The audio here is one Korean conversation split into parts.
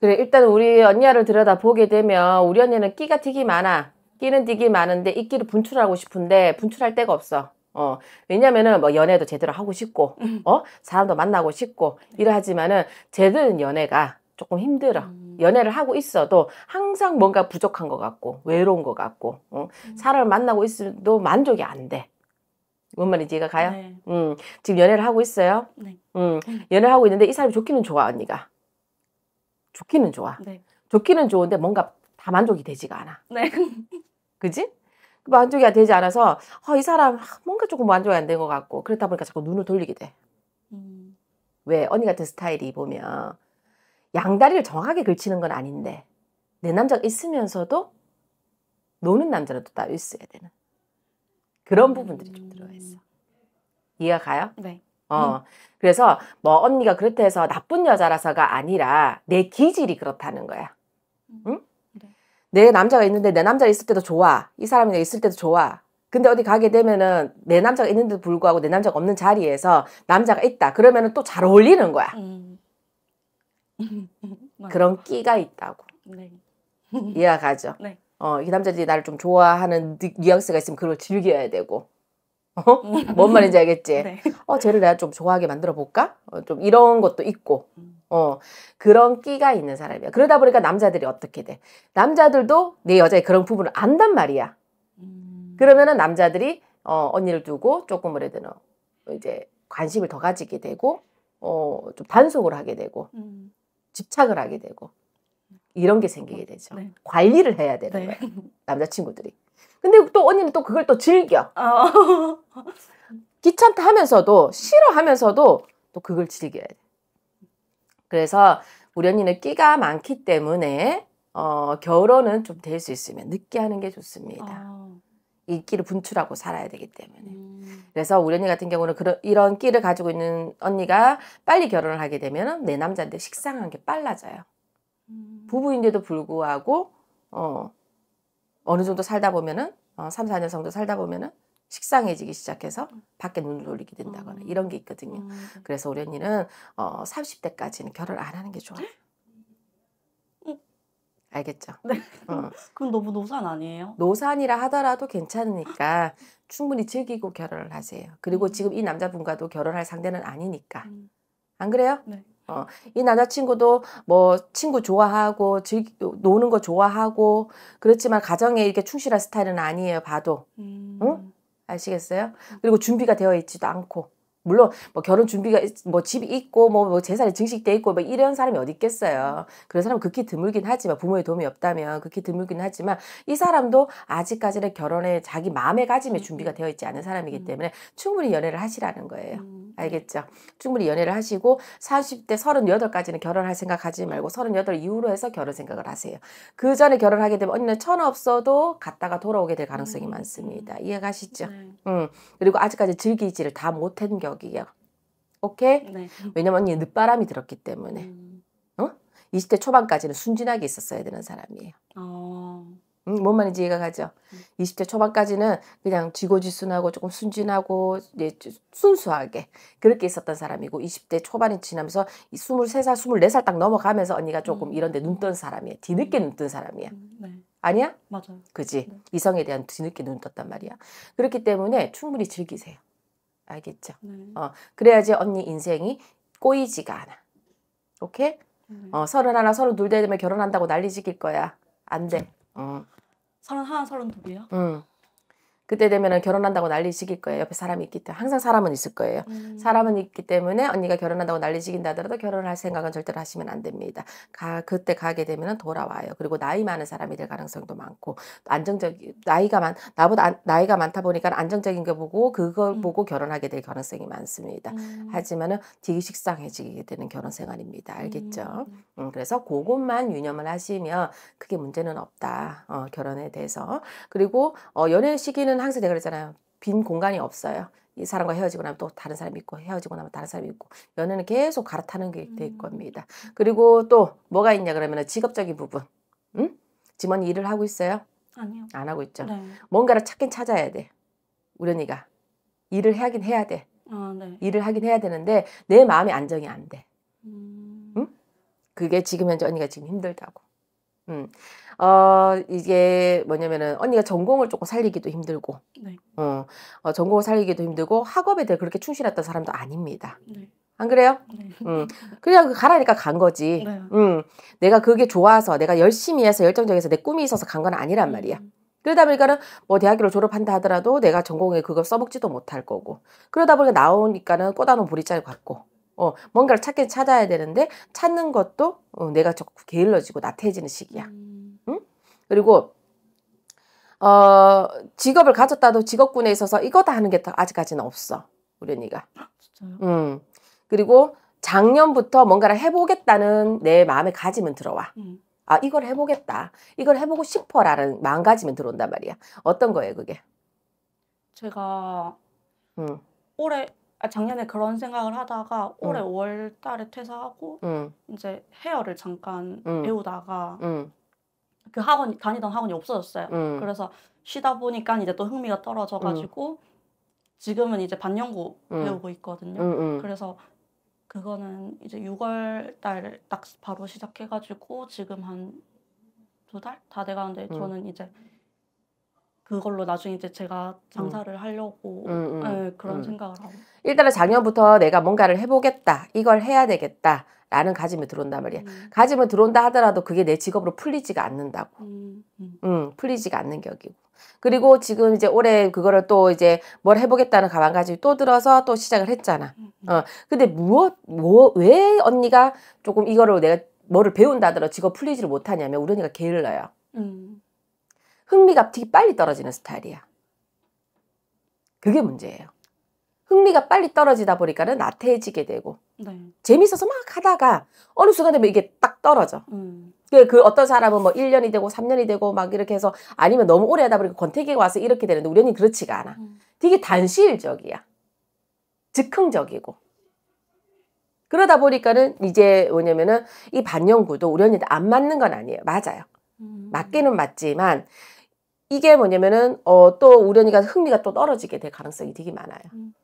그래 일단 우리 언니를 들여다보게 되면 우리 언니는 끼가 되게 많아. 끼는 되게 많은데 이 끼를 분출하고 싶은데 분출할 데가 없어. 어, 왜냐면은 뭐 연애도 제대로 하고 싶고, 음. 어, 사람도 만나고 싶고, 이러하지만은 제대로 연애가 조금 힘들어. 음. 연애를 하고 있어도 항상 뭔가 부족한 것 같고, 외로운 것 같고, 어? 음. 사람을 만나고 있어도 만족이 안 돼. 뭔 말인지 이해가 가요? 네. 음, 지금 연애를 하고 있어요? 네. 음, 네. 연애를 하고 있는데 이 사람이 좋기는 좋아, 언니가. 좋기는 좋아. 네. 좋기는 좋은데 뭔가 다 만족이 되지가 않아. 네. 그지? 그 만족이 되지 않아서 어, 이 사람 아, 뭔가 조금 만족이 안 된 것 같고 그렇다 보니까 자꾸 눈을 돌리게 돼. 음. 왜 언니 같은 스타일이 보면 양다리를 정확하게 긁히는건 아닌데 내 남자가 있으면서도 노는 남자라도 따로 있어야 되는 그런 음. 부분들이 좀들어와 있어. 이해가 가요? 네. 어. 음. 그래서 뭐 언니가 그렇다 해서 나쁜 여자라서가 아니라 내 기질이 그렇다는 거야. 음. 응? 내 남자가 있는데 내 남자가 있을 때도 좋아. 이 사람이 있을 때도 좋아. 근데 어디 가게 되면은 내 남자가 있는데도 불구하고 내 남자가 없는 자리에서 남자가 있다. 그러면은 또 잘 어울리는 거야. 음. 그런 끼가 있다고. 네. 이해가 가죠? 네. 어, 이 남자들이 나를 좀 좋아하는 뉘앙스가 있으면 그걸 즐겨야 되고. 어? 뭔 말인지 알겠지? 네. 어, 쟤를 내가 좀 좋아하게 만들어 볼까? 어, 좀 이런 것도 있고. 어, 그런 끼가 있는 사람이야. 그러다 보니까 남자들이 어떻게 돼? 남자들도 내 여자의 그런 부분을 안단 말이야. 음. 그러면은 남자들이 어, 언니를 두고 조금 뭐래되는 이제 관심을 더 가지게 되고 어, 좀 단속을 하게 되고 음. 집착을 하게 되고 이런 게 생기게 어, 되죠. 네. 관리를 해야 되는 네. 거예요. 남자친구들이. 근데 또 언니는 또 그걸 또 즐겨. 어. 귀찮다 하면서도 싫어하면서도 또 그걸 즐겨야 돼. 그래서 우리 언니는 끼가 많기 때문에 어, 결혼은 좀 될 수 있으면 늦게 하는 게 좋습니다. 어. 이 끼를 분출하고 살아야 되기 때문에. 음. 그래서 우리 언니 같은 경우는 그런 이런 끼를 가지고 있는 언니가 빨리 결혼을 하게 되면 내 남자한테 식상한 게 빨라져요. 음. 부부인데도 불구하고 어, 어느 정도 살다 보면은 어, 3, 4년 정도 살다 보면은 식상해지기 시작해서 밖에 눈을 돌리게 된다거나 음. 이런 게 있거든요. 음. 그래서 우리 언니는 어, 30대까지는 결혼 안 하는 게 좋아요. 네? 어. 알겠죠? 네. 어. 그럼 너무 노산 아니에요? 노산이라 하더라도 괜찮으니까 충분히 즐기고 결혼을 하세요. 그리고 음. 지금 이 남자분과도 결혼할 상대는 아니니까. 음. 안 그래요? 네. 어, 이 남자친구도 뭐 친구 좋아하고 즐, 노는 거 좋아하고 그렇지만 가정에 이렇게 충실한 스타일은 아니에요. 봐도 음. 응 아시겠어요? 그리고 준비가 되어 있지도 않고 물론 뭐 결혼 준비가 뭐 집이 있고 뭐, 뭐 재산이 증식돼 있고 뭐 이런 사람이 어디 있겠어요. 그런 사람은 극히 드물긴 하지만 부모의 도움이 없다면 극히 드물긴 하지만 이 사람도 아직까지는 결혼에 자기 마음의 가짐에 준비가 되어 있지 않은 사람이기 음. 때문에 충분히 연애를 하시라는 거예요. 음, 네. 알겠죠? 충분히 연애를 하시고 30대 38까지는 결혼할 생각 하지 말고 38 이후로 해서 결혼 생각을 하세요. 그 전에 결혼하게 되면 언니는 천 없어도 갔다가 돌아오게 될 가능성이 음. 많습니다. 이해가시죠? 네. 음. 그리고 아직까지 즐기지를 다 못한 경우 여기야. 오케이? 네. 왜냐면 얘 늦바람이 들었기 때문에. 음. 어? 20대 초반까지는 순진하게 있었어야 되는 사람이에요. 어. 음, 뭔 말인지 이해가 가죠? 음. 20대 초반까지는 그냥 지고지순하고 조금 순진하고 순수하게 그렇게 있었던 사람이고 20대 초반이 지나면서 23살, 24살 딱 넘어가면서 언니가 조금 음. 이런 데눈뜬 음. 사람이야. 뒤늦게 눈 뜬 사람이야. 네. 아니야? 맞아요. 그지? 네. 이성에 대한 뒤늦게 눈 떴단 말이야. 그렇기 때문에 충분히 즐기세요. 알겠죠? 네. 어, 그래야지 언니 인생이 꼬이지가 않아. 오케이? 네. 어, 서른 하나, 서른 둘 되면 결혼한다고 난리 지길 거야. 안 돼. 음. 어. 서른 하나, 서른 둘이요? 응. 그때 되면은 결혼한다고 난리치길 거예요. 옆에 사람이 있기 때문에 항상 사람은 있을 거예요. 음. 사람은 있기 때문에 언니가 결혼한다고 난리치긴다 하더라도 결혼할 생각은 절대로 하시면 안 됩니다. 가, 그때 가게 되면은 돌아와요. 그리고 나이 많은 사람이 될 가능성도 많고 안정적 나이가 많 나보다 안, 나이가 많다 보니까 안정적인 거 보고 그걸 음. 보고 결혼하게 될 가능성이 많습니다. 음. 하지만은 되게 식상해지게 되는 결혼 생활입니다. 알겠죠? 음, 음 그래서 그것만 유념을 하시면 크게 문제는 없다. 어, 결혼에 대해서 그리고 어, 연애 시기는 저는 항상 내가 그랬잖아요. 빈 공간이 없어요. 이 사람과 헤어지고 나면 또 다른 사람이 있고 헤어지고 나면 다른 사람이 있고 연애는 계속 갈아타는 게될 음. 겁니다. 그리고 또 뭐가 있냐 그러면 직업적인 부분. 응? 지금 일을 하고 있어요? 아니요. 안 하고 있죠. 네. 뭔가를 찾긴 찾아야 돼. 우연이가 일을 하긴 해야 돼. 아, 네. 일을 하긴 해야 되는데 내 마음의 안정이 안 돼. 음... 응? 그게 지금 현재 언니가 지금 힘들다고. 음. 어, 이게 뭐냐면은 언니가 전공을 조금 살리기도 힘들고, 네. 어, 어, 전공을 살리기도 힘들고 학업에 대해 그렇게 충실했던 사람도 아닙니다. 네. 안 그래요? 네. 음. 그냥 그 가라니까 간 거지. 네. 음. 내가 그게 좋아서 내가 열심히 해서 열정적에서 내 꿈이 있어서 간 건 아니란 말이야. 음. 그러다 보니까는 뭐 대학교를 졸업한다 하더라도 내가 전공에 그걸 써먹지도 못할 거고. 그러다 보니까 나오니까는 꼬다놓은 보리짤 같고. 어, 뭔가를 찾긴 찾아야 되는데 찾는 것도 어, 내가 자꾸 게을러지고 나태해지는 시기야. 음. 응? 그리고 어, 직업을 가졌다도 직업군에 있어서 이거다 하는 게 아직까지는 없어. 우리 언니가. 아, 진짜요? 음. 그리고 작년부터 뭔가를 해보겠다는 내 마음의 가짐은 들어와. 음. 아, 이걸 해보겠다. 이걸 해보고 싶어. 라는 마음가짐은 들어온단 말이야. 어떤 거예요, 그게? 제가 음. 올해 아, 작년에 그런 생각을 하다가 올해 응. 5월 달에 퇴사하고 응. 이제 헤어를 잠깐 응. 배우다가 그 학원 다니던 학원이 없어졌어요. 그래서 쉬다 보니까 이제 또 흥미가 떨어져가지고 지금은 이제 반영구 배우고 있거든요. 그래서 그거는 이제 6월 달딱 바로 시작해가지고 지금 한 두 달 다 돼가는데 저는 이제 그걸로 나중에 이제 제가 음. 장사를 하려고 음, 음, 네, 그런 음. 생각을 하고 일단은 작년부터 내가 뭔가를 해보겠다 이걸 해야 되겠다 라는 가짐이 들어온단 말이야 음. 가짐을 들어온다 하더라도 그게 내 직업으로 풀리지가 않는다고 음, 음, 풀리지가 않는 격이고 그리고 지금 이제 올해 그거를 또 이제 뭘 해보겠다는 가방가짐이 또 들어서 또 시작을 했잖아 어 근데 무엇 뭐왜 언니가 조금 이거를 내가 뭐를 배운다 하더라도 직업 풀리지를 못하냐면 우리 언니가 게을러요 음. 흥미가 되게 빨리 떨어지는 스타일이야. 그게 문제예요. 흥미가 빨리 떨어지다 보니까는 나태해지게 되고 네. 재밌어서 막 하다가 어느 순간 되면 뭐 이게 딱 떨어져. 음. 그, 그 어떤 사람은 뭐 1년이 되고 3년이 되고 막 이렇게 해서 아니면 너무 오래 하다 보니까 권태기가 와서 이렇게 되는데 우연히 그렇지가 않아. 음. 되게 단시일적이야. 즉흥적이고. 그러다 보니까는 이제 뭐냐면은 이 반영구도 우연히안 맞는 건 아니에요. 맞아요. 음. 맞기는 맞지만 이게 뭐냐면은 어, 또우연히가 흥미가 또 떨어지게 될 가능성이 되게 많아요. 음.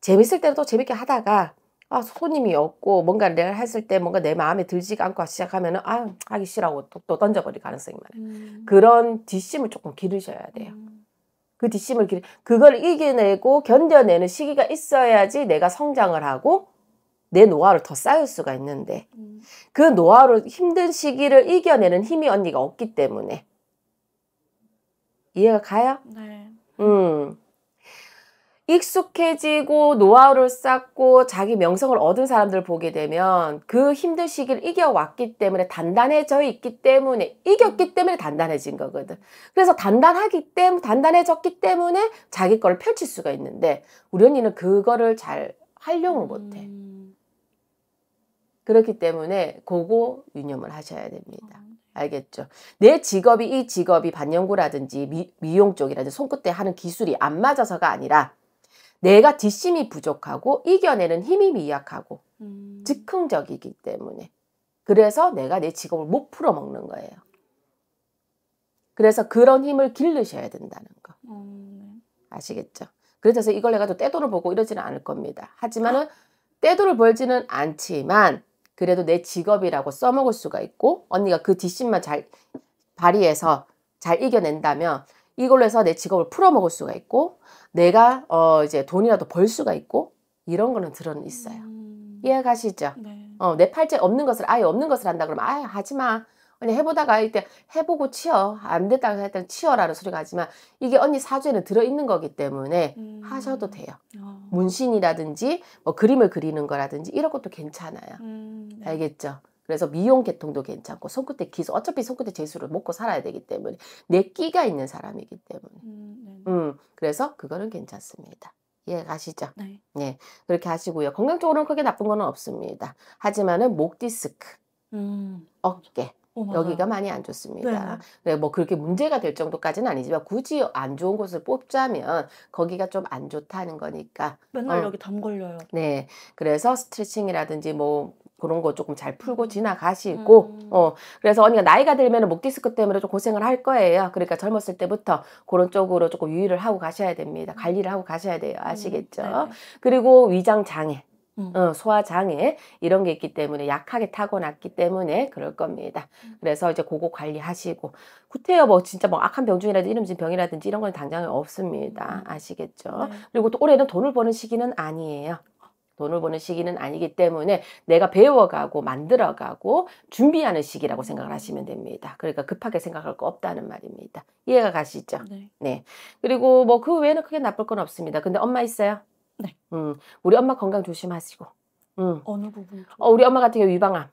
재밌을 때는 또 재밌게 하다가 아, 손님이 없고 뭔가 내가 했을 때 뭔가 내 마음에 들지 않고 시작하면은 아 하기 싫어하고 또, 또 던져버릴 가능성이 많아요. 음. 그런 뒷심을 조금 기르셔야 돼요. 음. 그 뒷심을 기르 그걸 이겨내고 견뎌내는 시기가 있어야지 내가 성장을 하고 내 노하우를 더 쌓을 수가 있는데 음. 그 노하우를 힘든 시기를 이겨내는 힘이 언니가 없기 때문에 이해가 가요? 네. 음. 익숙해지고 노하우를 쌓고 자기 명성을 얻은 사람들 을 보게 되면 그 힘든 시기를 이겨왔기 때문에 단단해져 있기 때문에 이겼기 음. 때문에 단단해진 거거든. 그래서 단단하기 때문에 단단해졌기 때문에 자기 걸 펼칠 수가 있는데 우리 언니는 그거를 잘 활용을 음. 못해. 그렇기 때문에 그거 유념을 하셔야 됩니다. 알겠죠. 내 직업이 이 직업이 반영구라든지 미, 미용 쪽이라든지 손끝에 하는 기술이 안 맞아서가 아니라 내가 지심이 부족하고 이겨내는 힘이 미약하고 음. 즉흥적이기 때문에 그래서 내가 내 직업을 못 풀어먹는 거예요. 그래서 그런 힘을 길르셔야 된다는 거 음. 아시겠죠? 그래서 이걸 내가 또 떼돈을 보고 이러지는 않을 겁니다. 하지만은 아. 떼돈을 벌지는 않지만 그래도 내 직업이라고 써먹을 수가 있고 언니가 그 뒷심만 잘 발휘해서 잘 이겨낸다면 이걸로 해서 내 직업을 풀어먹을 수가 있고 내가 어 이제 돈이라도 벌 수가 있고 이런 거는 들어는 있어요. 음... 이해가시죠? 네. 어, 내 팔자 없는 것을 아예 없는 것을 한다 그러면 아예 하지 마. 언니 해보다가 이때 해보고 치어 안 됐다고 했던 치어라는 소리가 하지만 이게 언니 사주에는 들어있는 거기 때문에 음. 하셔도 돼요. 어. 문신이라든지 뭐 그림을 그리는 거라든지 이런 것도 괜찮아요. 음. 네. 알겠죠? 그래서 미용 계통도 괜찮고 손끝에 기술 어차피 손끝에 재수를 먹고 살아야 되기 때문에 내 끼가 있는 사람이기 때문에 음, 네, 네. 음 그래서 그거는 괜찮습니다. 예, 가시죠. 네. 예, 그렇게 하시고요. 건강 적으로는 크게 나쁜 거는 없습니다. 하지만은 목 디스크, 음. 어깨, 오, 어, 여기가 많이 안 좋습니다. 네. 뭐 그렇게 문제가 될 정도까지는 아니지만 굳이 안 좋은 곳을 뽑자면 거기가 좀 안 좋다는 거니까. 맨날 어. 여기 담 걸려요. 네. 그래서 스트레칭이라든지 뭐 그런 거 조금 잘 풀고 음. 지나가시고 음. 어 그래서 언니가 나이가 들면 목 디스크 때문에 좀 고생을 할 거예요. 그러니까 젊었을 때부터 그런 쪽으로 조금 유의를 하고 가셔야 됩니다. 음. 관리를 하고 가셔야 돼요. 음. 아시겠죠? 음. 그리고 위장 장애 음. 어, 소화 장애 이런 게 있기 때문에 약하게 타고났기 때문에 그럴 겁니다. 음. 그래서 이제 그거 관리하시고 구태여 뭐 진짜 뭐 악한 병중이라든지 이름진 병이라든지 이런 건 당장에 없습니다. 음. 아시겠죠? 네. 그리고 또 올해는 돈을 버는 시기는 아니에요. 돈을 버는 시기는 아니기 때문에 내가 배워가고 만들어가고 준비하는 시기라고 생각을 하시면 됩니다. 그러니까 급하게 생각할 거 없다는 말입니다. 이해가 가시죠? 네. 네. 그리고 뭐 그 외에는 크게 나쁠 건 없습니다. 근데 엄마 있어요? 네. 음, 우리 엄마 건강 조심하시고. 음. 어느 부분? 어, 우리 엄마 같은 경우 유방암.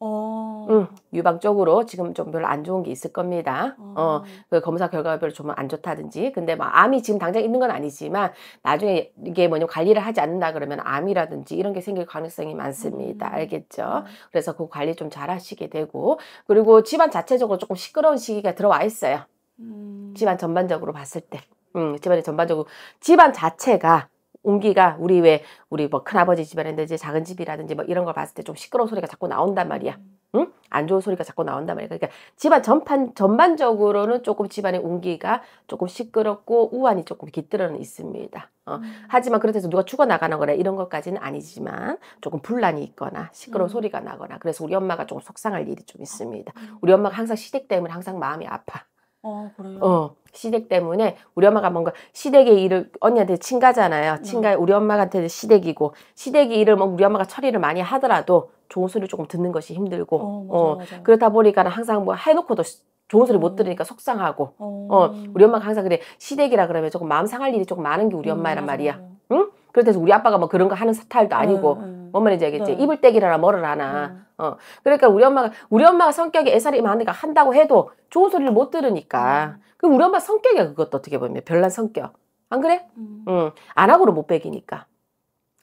어. 음, 유방 쪽으로 지금 좀 별로 안 좋은 게 있을 겁니다. 어, 어그 검사 결과가 별로 좀 안 좋다든지. 근데 막 뭐 암이 지금 당장 있는 건 아니지만 나중에 이게 뭐냐 관리를 하지 않는다 그러면 암이라든지 이런 게 생길 가능성이 많습니다. 음. 알겠죠? 음. 그래서 그 관리 좀 잘 하시게 되고 그리고 집안 자체적으로 조금 시끄러운 시기가 들어와 있어요. 음. 집안 전반적으로 봤을 때. 음, 집안이 전반적으로 집안 자체가 온기가 우리 왜 우리 뭐 큰아버지 집이라든지 작은 집이라든지 뭐 이런 걸 봤을 때 좀 시끄러운 소리가 자꾸 나온단 말이야. 음. 응? 안 좋은 소리가 자꾸 나온단 말이야. 그러니까 집안 전반 전반적으로는 조금 집안의 온기가 조금 시끄럽고 우환이 조금 깃들어는 있습니다. 어. 음. 하지만 그렇다 해서 누가 죽어 나가는 거나 이런 것까지는 아니지만 조금 분란이 있거나 시끄러운 음. 소리가 나거나 그래서 우리 엄마가 조금 속상할 일이 좀 있습니다. 음. 우리 엄마가 항상 시댁 때문에 항상 마음이 아파. 어, 그래요? 어. 시댁 때문에 우리 엄마가 뭔가 시댁의 일을 언니한테 친가잖아요. 친가 음. 네. 우리 엄마한테는 시댁이고 시댁의 일을 뭐 우리 엄마가 처리를 많이 하더라도 좋은 소리를 조금 듣는 것이 힘들고 어, 맞아, 어. 맞아. 그렇다 보니까 항상 뭐 해놓고도 좋은 소리 음. 못 어. 들으니까 속상하고 음. 어 우리 엄마가 항상 그래 시댁이라 그러면 조금 마음 상할 일이 조금 많은 게 우리 엄마란 음, 말이야 응 그렇다고 우리 아빠가 뭐 그런 거 하는 스타일도 아니고 네, 네. 엄마는 이제 알겠지. 네. 이불 떼기라나 뭐를 하나. 음. 어. 그러니까 우리 엄마가 우리 엄마가 성격이 애살이 많으니까 한다고 해도 좋은 소리를 못 들으니까. 음. 그럼 우리 엄마 성격이야 그것도 어떻게 보면 별난 성격. 안 그래? 음. 음. 안 하고는 못 배기니까.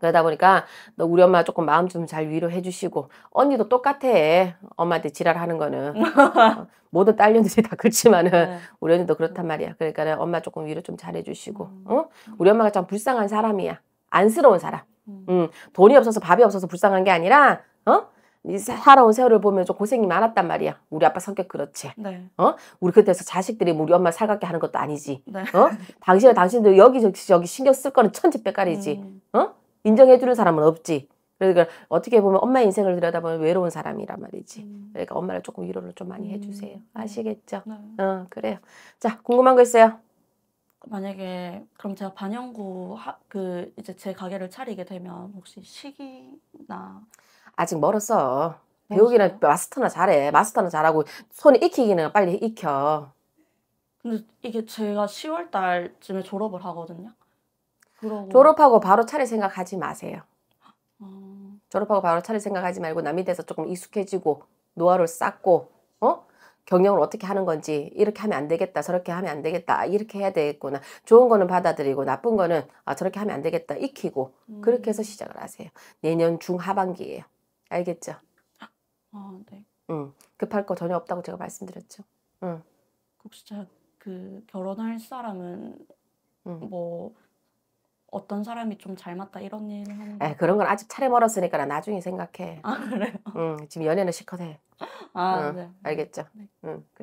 그러다 보니까 너 우리 엄마 조금 마음 좀 잘 위로해 주시고 언니도 똑같아 엄마한테 지랄하는 거는 어, 모든 딸년들이 다 그렇지만은 네. 우리 언니도 그렇단 말이야 그러니까 엄마 조금 위로 좀 잘해 주시고 어? 음. 우리 엄마가 참 불쌍한 사람이야 안쓰러운 사람 음. 음, 돈이 없어서 밥이 없어서 불쌍한 게 아니라 어? 이 살아온 세월을 보면 좀 고생이 많았단 말이야. 우리 아빠 성격 그렇지. 네. 어? 우리 그때서 자식들이 우리 엄마 살갑게 하는 것도 아니지. 네. 어? 당신은 당신들 여기저기 여기 신경 쓸 거는 천지백깔이지. 음. 어? 인정해주는 사람은 없지. 그러니까 어떻게 보면 엄마 인생을 들여다보면 외로운 사람이란 말이지. 음. 그러니까 엄마를 조금 위로를 좀 많이 음. 해주세요. 아시겠죠? 네. 어, 그래요. 자, 궁금한 거 있어요? 만약에 그럼 제가 반영구 하, 그 이제 제 가게를 차리게 되면 혹시 시기나 아직 멀었어. 배우기는 마스터나 잘해. 마스터나 잘하고 손이 익히기는 빨리 익혀. 근데 이게 제가 10월 달쯤에 졸업을 하거든요. 그러고... 졸업하고 바로 차릴 생각하지 마세요. 음... 졸업하고 바로 차릴 생각하지 말고 남이 돼서 조금 익숙해지고 노화를 쌓고 어? 경영을 어떻게 하는 건지 이렇게 하면 안 되겠다 저렇게 하면 안 되겠다 이렇게 해야 되겠구나 좋은 거는 받아들이고 나쁜 거는 아 저렇게 하면 안 되겠다 익히고 음. 그렇게 해서 음. 시작을 하세요 내년 중하반기에요 알겠죠? 아 네. 음 급할 거 전혀 없다고 제가 말씀드렸죠. 음. 혹시 그 결혼할 사람은 음. 뭐 어떤 사람이 좀 잘 맞다 이런 일을 하는 거. 에 그런 건 아직 차례 멀었으니까 나 나중에 생각해. 아 그래요? 응 지금 연애는 시컷 해. 아 응, 네. 알겠죠. 네. 응.